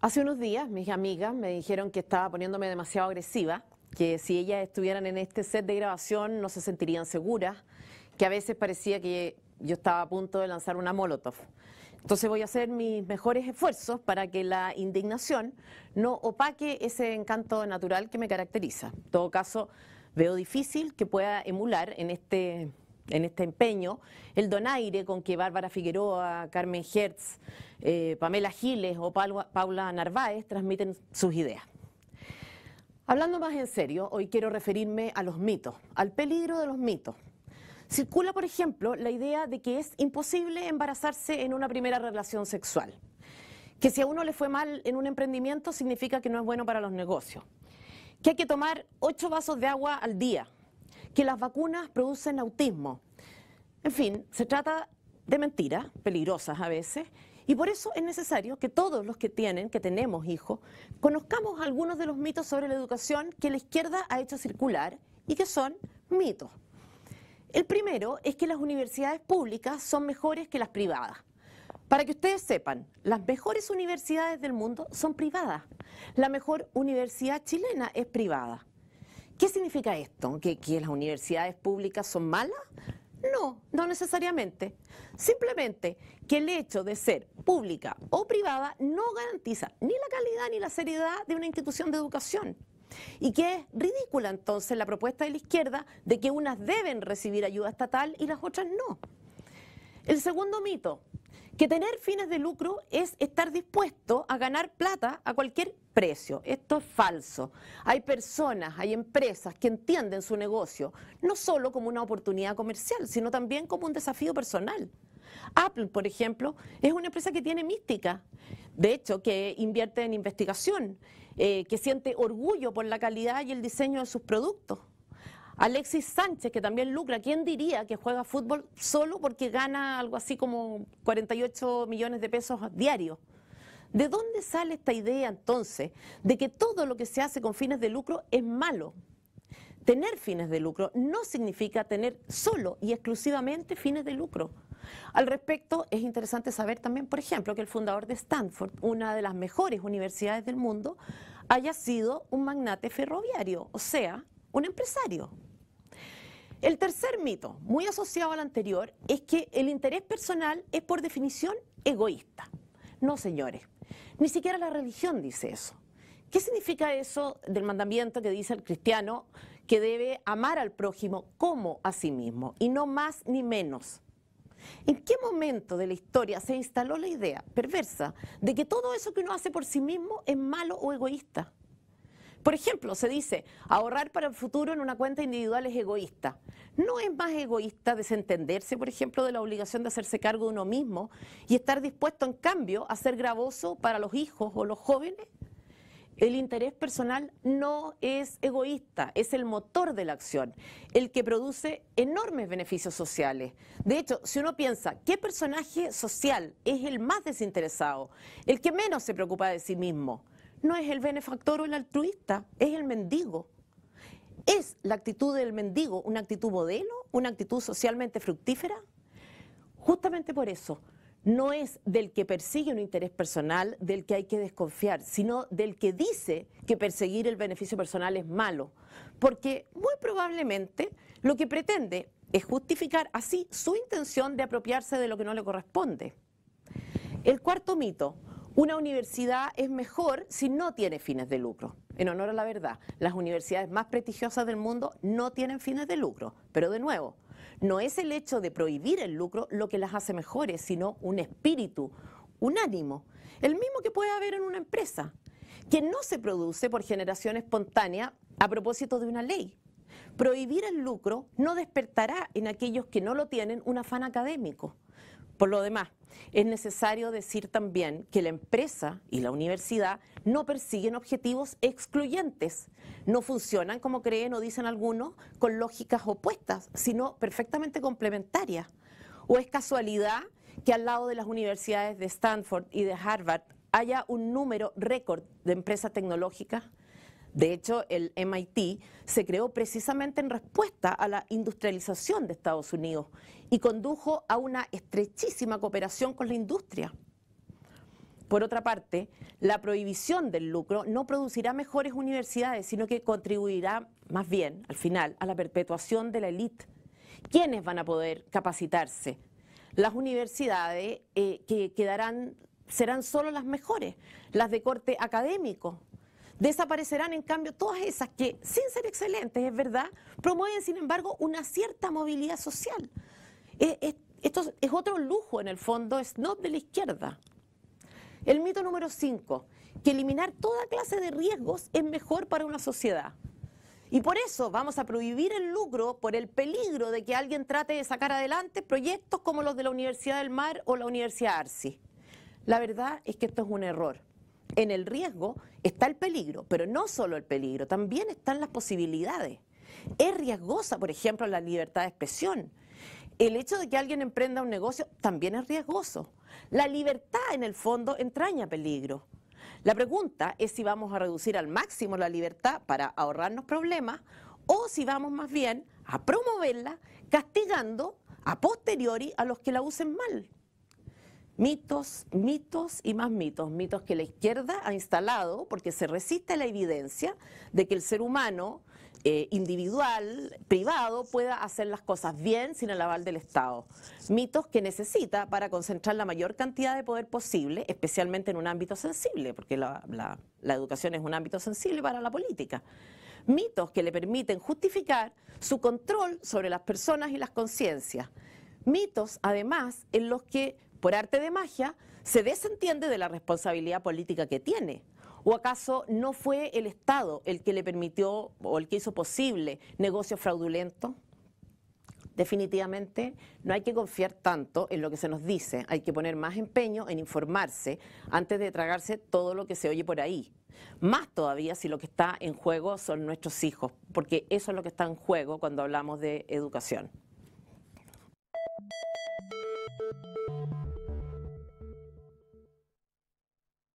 Hace unos días mis amigas me dijeron que estaba poniéndome demasiado agresiva, que si ellas estuvieran en este set de grabación no se sentirían seguras, que a veces parecía que yo estaba a punto de lanzar una molotov. Entonces voy a hacer mis mejores esfuerzos para que la indignación no opaque ese encanto natural que me caracteriza. En todo caso, veo difícil que pueda emular en este en este empeño, el donaire con que Bárbara Figueroa, Carmen Hertz, eh, Pamela Giles o Paula Narváez transmiten sus ideas. Hablando más en serio, hoy quiero referirme a los mitos, al peligro de los mitos. Circula, por ejemplo, la idea de que es imposible embarazarse en una primera relación sexual, que si a uno le fue mal en un emprendimiento significa que no es bueno para los negocios, que hay que tomar ocho vasos de agua al día que las vacunas producen autismo. En fin, se trata de mentiras, peligrosas a veces, y por eso es necesario que todos los que tienen, que tenemos hijos, conozcamos algunos de los mitos sobre la educación que la izquierda ha hecho circular y que son mitos. El primero es que las universidades públicas son mejores que las privadas. Para que ustedes sepan, las mejores universidades del mundo son privadas. La mejor universidad chilena es privada. ¿Qué significa esto? ¿Que, ¿Que, las universidades públicas son malas? No, no necesariamente. Simplemente que el hecho de ser pública o privada no garantiza ni la calidad ni la seriedad de una institución de educación. Y que es ridícula entonces la propuesta de la izquierda de que unas deben recibir ayuda estatal y las otras no. El segundo mito, que tener fines de lucro es estar dispuesto ganar plata a cualquier precio. Esto es falso. Hay personas, hay empresas que entienden su negocio no solo como una oportunidad comercial, sino también como un desafío personal. Apple, por ejemplo, es una empresa que tiene mística, de hecho, que invierte en investigación, eh, que siente orgullo por la calidad y el diseño de sus productos. Alexis Sánchez, que también lucra, ¿quién diría que juega fútbol solo porque gana algo así como 48 millones de pesos diarios? ¿De dónde sale esta idea entonces de que todo lo que se hace con fines de lucro es malo? Tener fines de lucro no significa tener solo y exclusivamente fines de lucro. Al respecto, es interesante saber también, por ejemplo, que el fundador de Stanford, una de las mejores universidades del mundo, haya sido un magnate ferroviario, o sea, un empresario. El tercer mito, muy asociado al anterior, es que el interés personal es por definición egoísta. No, señores, ni siquiera la religión dice eso. ¿Qué significa eso del mandamiento que dice el cristiano que debe amar al prójimo como a sí mismo y no más ni menos? ¿En qué momento de la historia se instaló la idea perversa de que todo eso que uno hace por sí mismo es malo o egoísta? Por ejemplo, se dice, ahorrar para el futuro en una cuenta individual es egoísta. ¿No es más egoísta desentenderse, por ejemplo, de la obligación de hacerse cargo de uno mismo y estar dispuesto, en cambio, a ser gravoso para los hijos o los jóvenes? El interés personal no es egoísta, es el motor de la acción, el que produce enormes beneficios sociales. De hecho, si uno piensa, ¿qué personaje social es el más desinteresado, el que menos se preocupa de sí mismo? No es el benefactor o el altruista, es el mendigo. ¿Es la actitud del mendigo una actitud modelo, una actitud socialmente fructífera? Justamente por eso, no es del que persigue un interés personal del que hay que desconfiar, sino del que dice que perseguir el beneficio personal es malo, porque muy probablemente lo que pretende es justificar así su intención de apropiarse de lo que no le corresponde. El cuarto mito, una universidad es mejor si no tiene fines de lucro. En honor a la verdad, las universidades más prestigiosas del mundo no tienen fines de lucro. Pero de nuevo, no es el hecho de prohibir el lucro lo que las hace mejores, sino un espíritu, un ánimo, el mismo que puede haber en una empresa, que no se produce por generación espontánea a propósito de una ley. Prohibir el lucro no despertará en aquellos que no lo tienen un afán académico. Por lo demás, es necesario decir también que la empresa y la universidad no persiguen objetivos excluyentes, no funcionan como creen o dicen algunos con lógicas opuestas, sino perfectamente complementarias. ¿O es casualidad que al lado de las universidades de Stanford y de Harvard haya un número récord de empresas tecnológicas? De hecho, el MIT se creó precisamente en respuesta a la industrialización de Estados Unidos y condujo a una estrechísima cooperación con la industria. Por otra parte, la prohibición del lucro no producirá mejores universidades, sino que contribuirá más bien, al final, a la perpetuación de la élite. ¿Quiénes van a poder capacitarse? Las universidades eh, que quedarán serán solo las mejores, las de corte académico, Desaparecerán, en cambio, todas esas que, sin ser excelentes, es verdad, promueven, sin embargo, una cierta movilidad social. Eh, esto es otro lujo, en el fondo, es no de la izquierda. El mito número 5, que eliminar toda clase de riesgos es mejor para una sociedad. Y por eso vamos a prohibir el lucro por el peligro de que alguien trate de sacar adelante proyectos como los de la Universidad del Mar o la Universidad Arsi. La verdad es que esto es un error en el riesgo está el peligro, pero no solo el peligro, también están las posibilidades. Es riesgosa, por ejemplo, la libertad de expresión. El hecho de que alguien emprenda un negocio también es riesgoso. La libertad, en el fondo, entraña peligro. La pregunta es si vamos a reducir al máximo la libertad para ahorrarnos problemas o si vamos más bien a promoverla castigando a posteriori a los que la usen mal mitos, mitos y más mitos, mitos que la izquierda ha instalado porque se resiste a la evidencia de que el ser humano eh, individual, privado, pueda hacer las cosas bien sin el aval del Estado. Mitos que necesita para concentrar la mayor cantidad de poder posible, especialmente en un ámbito sensible, porque la, la educación es un ámbito sensible para la política. Mitos que le permiten justificar su control sobre las personas y las conciencias. Mitos, además, en los que por arte de magia, se desentiende de la responsabilidad política que tiene. ¿O acaso no fue el Estado el que le permitió o el que hizo posible negocios fraudulentos? Definitivamente no hay que confiar tanto en lo que se nos dice, hay que poner más empeño en informarse antes de tragarse todo lo que se oye por ahí. Más todavía si lo que está en juego son nuestros hijos, porque eso es lo que está en juego cuando hablamos de educación.